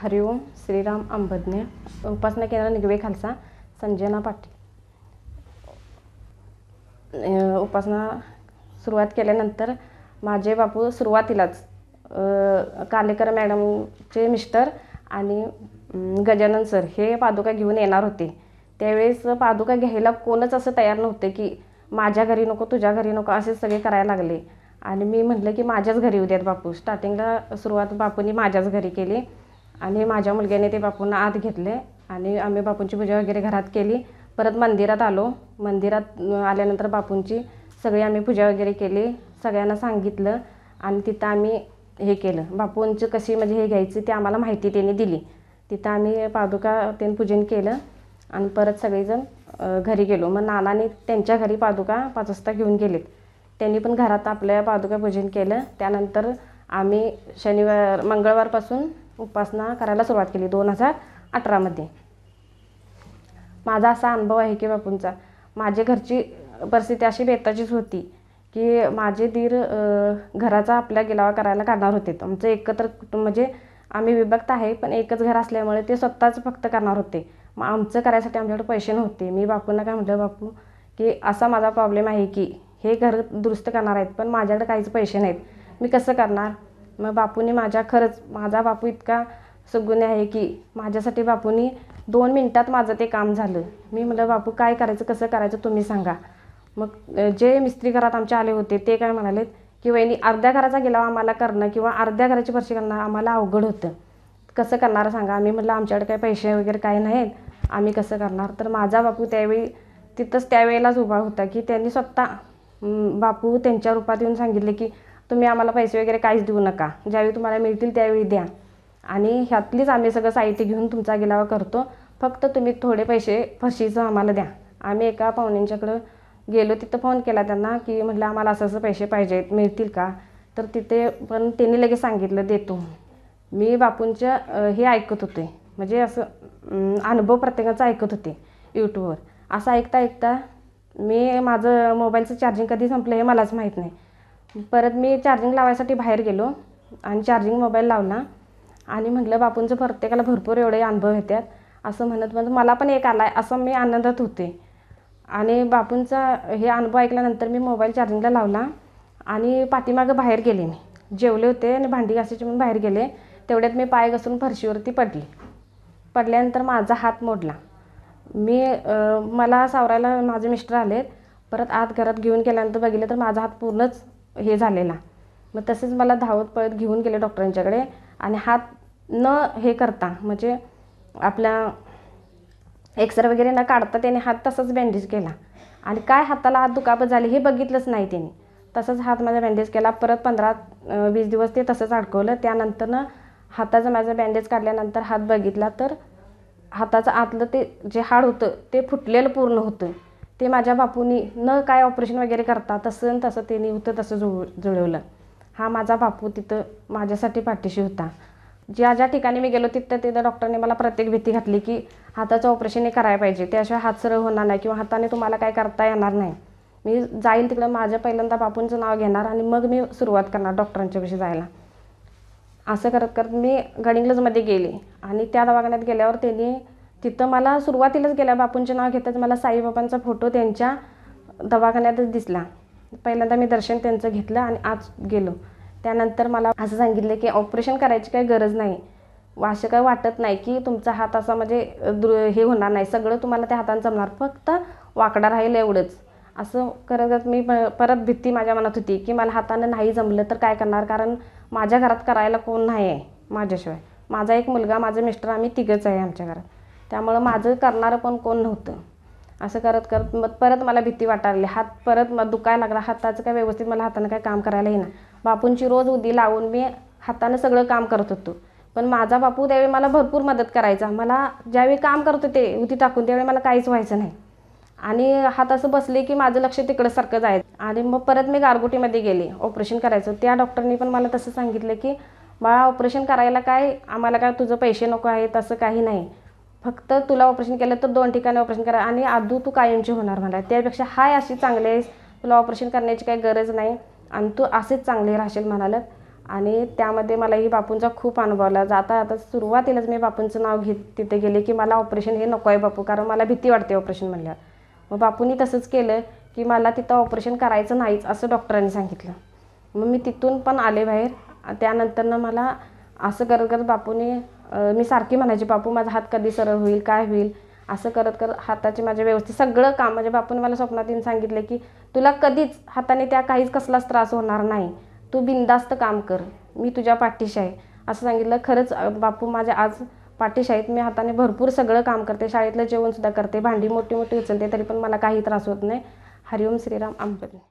हरिओम श्रीराम अंबदने उपासना केंद्र निगवे खालसा संजना पाटील उपासना सुरुवात केल्यानंतर माझे बापू सुरुवातीलाच कालेकर मॅडमचे मिस्टर आणि गजानन सर हे पादुका घेऊन येणार होते त्यावेळेस पादुका घ्यायला कोणच असं तयार नव्हते की माझ्या घरी नको तुझ्या घरी नको असे सगळे करायला लागले आणि मी म्हटलं की माझ्याच घरी उद्यात बापू स्टार्टिंगला सुरुवात बापूंनी माझ्याच घरी केली आणि माझ्या मुलग्याने ते बापूंना आत घेतले आणि आम्ही बापूंची पूजा वगैरे घरात केली परत मंदिरात आलो मंदिरात आल्यानंतर बापूंची सगळी आम्ही पूजा वगैरे केली सगळ्यांना सांगितलं आणि तिथं आम्ही हे केलं बापूंचं कशी म्हणजे हे घ्यायचं ते आम्हाला माहिती त्यांनी दिली तिथं आम्ही पादुका त्यांनी पूजन केलं आणि परत सगळेजण घरी गेलो मग नानाने त्यांच्या घरी पादुका पाच वाजता घेऊन गेलेत त्यांनी पण घरात आपल्या पादुका पूजन केलं त्यानंतर आम्ही शनिवार मंगळवारपासून उपासना करायला सुरुवात केली दोन हजार अठरामध्ये माझा असा अनुभव आहे की बापूंचा माझे घरची परिस्थिती अशी बेताचीच होती की माझे दीर घराचा आपल्या गिलावा करायला करणार होते आमचं एकत्र कुटुंब म्हणजे आम्ही विभक्त आहे पण एकच घर असल्यामुळे ते स्वतःच फक्त करणार होते मग आमचं करायसाठी आमच्याकडे पैसे नव्हते मी बापूंना काय म्हटलं बापू की असा माझा प्रॉब्लेम आहे की हे घर दुरुस्त करणार आहेत पण माझ्याकडे काहीच पैसे नाहीत मी कसं करणार मग बापूने माझ्या खरंच माझा बापू इतका सगुण आहे की माझ्यासाठी बापूनी दोन मिनटात माझं ते काम झालं मी म्हटलं बापू काय करायचं कसं करायचं तुम्ही सांगा मग जे मिस्त्री घरात आमचे आले होते ते काय म्हणालेत की वहिनी अर्ध्या घराचा गेला हो आम्हाला करणं किंवा अर्ध्या घराची फरशी करणं आम्हाला अवघड होतं कसं करणार सांगा आम्ही म्हटलं आमच्याकडे काही पैसे वगैरे काही नाहीत आम्ही कसं करणार तर माझा बापू त्यावेळी तिथंच त्यावेळेलाच उभा होता की त्यांनी स्वतः बापू त्यांच्या रूपात येऊन सांगितले की तुम्ही आम्हाला पैसे वगैरे काहीच देऊ नका ज्यावेळी तुम्हाला मिळतील त्यावेळी द्या आणि ह्यातलीच आम्ही सगळं साहित्य घेऊन तुमचा गिलावा करतो फक्त तुम्ही थोडे पैसे फशीचं आम्हाला द्या आम्ही एका पाहुण्यांच्याकडं गेलो तिथं फोन केला त्यांना की म्हटलं आम्हाला असं असं पैसे पाहिजे मिळतील का तर तिथे पण त्यांनी लगेच सांगितलं देतो मी बापूंच्या हे ऐकत होते म्हणजे असं अनुभव प्रत्येकाचा ऐकत होते यूट्यूबवर असं ऐकता ऐकता मी माझं मोबाईलचं चार्जिंग कधी संपलं हे मलाच माहीत नाही परत मी चार्जिंग लावायसाठी बाहेर गेलो आणि चार्जिंग मोबाईल लावला आणि म्हटलं बापूंचं प्रत्येकाला भरपूर एवढे अनुभव येतात असं म्हणत म्हणत मला पण एक आला आहे असं मी आनंदात होते आणि बापूंचा हे अनुभव ऐकल्यानंतर मी मोबाईल चार्जिंगला लावला आणि पाठीमागं बाहेर गेले मी जेवले होते आणि भांडी घासायचे म्हणून बाहेर गेले तेवढ्यात मी पाय घसून फरशीवरती पडली पडल्यानंतर माझा हात मोडला मी मला सावरायला माझे मिस्टर आलेत परत आत घरात घेऊन गेल्यानंतर बघितलं तर माझा हात पूर्णच हे झालेला मग तसेच मला धावत पळत घेऊन गेले डॉक्टरांच्याकडे आणि हात न हे करता म्हणजे आपला एक्सरे वगैरे न काढता त्याने हात तसाच बँडेज केला आणि काय हाताला हात दुखापत झाली हे बघितलंच नाही त्याने तसंच हात माझा बँडेज केला परत पंधरा वीस दिवस ते तसंच अडकवलं त्यानंतरनं हाताचं माझा बँडेज काढल्यानंतर हात बघितला तर हाताचं आतलं ते जे हाड होतं ते फुटलेलं पूर्ण होतं ते माझ्या बापूनी न काय ऑपरेशन वगैरे करता तसं तसं त्यांनी होतं तसं जुळ जुळवलं हा माझा बापू तिथं माझ्यासाठी पाठीशी होता ज्या ज्या ठिकाणी मी गेलो तिथं तिथं डॉक्टरने मला प्रत्येक भीती घातली की हाताचं ऑपरेशन हे करायला पाहिजे त्याशिवाय हात सरळ होणार नाही किंवा हाताने तुम्हाला काय करता येणार नाही मी जाईल तिकडं माझ्या पहिल्यांदा बापूंचं नाव घेणार आणि मग मी सुरुवात करणार डॉक्टरांच्याविषयी जायला असं करत करत मी गडिंग्लजमध्ये गेले आणि त्या दवाखान्यात गेल्यावर त्यांनी तिथं मला सुरुवातीलाच गेल्या बापूंचे नाव घेतात मला साईबाबांचा फोटो त्यांच्या दवाखान्यातच दिसला पहिल्यांदा मी दर्शन त्यांचं घेतलं आणि आज गेलो त्यानंतर मला असं सांगितलं की ऑपरेशन करायची काही गरज नाही असं काही वाटत नाही की तुमचा हात असा म्हणजे हे होणार नाही सगळं तुम्हाला त्या हातानं जमणार फक्त वाकडा राहील एवढंच असं करत करत मी परत भीती माझ्या मनात होती की मला हातानं नाही जमलं तर काय करणार कारण माझ्या घरात करायला कोण नाही आहे माझ्याशिवाय माझा एक मुलगा माझं मिस्टर आम्ही तिघंच आहे आमच्या घरात त्यामुळं माझं करणारं पण कोण नव्हतं असं करत करत मग परत मला भीती वाटायली हात परत मग दुखायला लागला हाताचं काय व्यवस्थित मला हातानं काय काम करायला येईना बापूंची रोज उदी लावून मी हातानं सगळं काम करत होतो पण माझा बापू त्यावेळी मला भरपूर मदत करायचा मला ज्यावेळी काम करत होते उदी टाकून त्यावेळी मला काहीच व्हायचं नाही आणि हात असं बसले की माझं लक्ष तिकडं सारखं जायचं आणि मग परत मी गारगोटीमध्ये गेले ऑपरेशन करायचं त्या डॉक्टरनी पण मला तसं सांगितलं की बाळा ऑपरेशन करायला काय आम्हाला काय तुझं पैसे नको आहे तसं काही नाही फक्त तुला ऑपरेशन केलं तर दोन ठिकाणी ऑपरेशन करा आणि आदू तू कायमची होणार मला त्यापेक्षा हाय अशी चांगले आहेस तुला ऑपरेशन करण्याची काही गरज नाही आणि तू असेच चांगले राहशील म्हणालं आणि त्यामध्ये मला ही बापूंचा खूप अनुभव आला जाता आता सुरुवातीलाच मी बापूंचं नाव घेत तिथे गेले की मला ऑपरेशन हे नको आहे बापू कारण मला भीती वाटते ऑपरेशन म्हणल्यावर मग बापूंनी तसंच केलं की मला तिथं ऑपरेशन करायचं नाहीच असं डॉक्टरांनी सांगितलं मग मी तिथून पण आले बाहेर त्यानंतरनं मला असं करत करत बापूने मी सारखी म्हणायची बापू माझा हात कधी सरळ होईल काय होईल असं करत करत हाताचे माझे व्यवस्थित सगळं काम म्हणजे बापून मला स्वप्नात येऊन सांगितलं की तुला कधीच हाताने त्या काहीच कसलाच त्रास होणार नाही तू बिंदास्त काम कर मी तुझ्या पाठीशी आहे असं सांगितलं खरंच बापू माझ्या आज पाठीशी आहेत मी हाताने भरपूर सगळं काम करते शाळेतलं जेवणसुद्धा करते भांडी मोठी मोठी उचलते तरी पण मला काही त्रास होत नाही हरिओम श्रीराम आंबे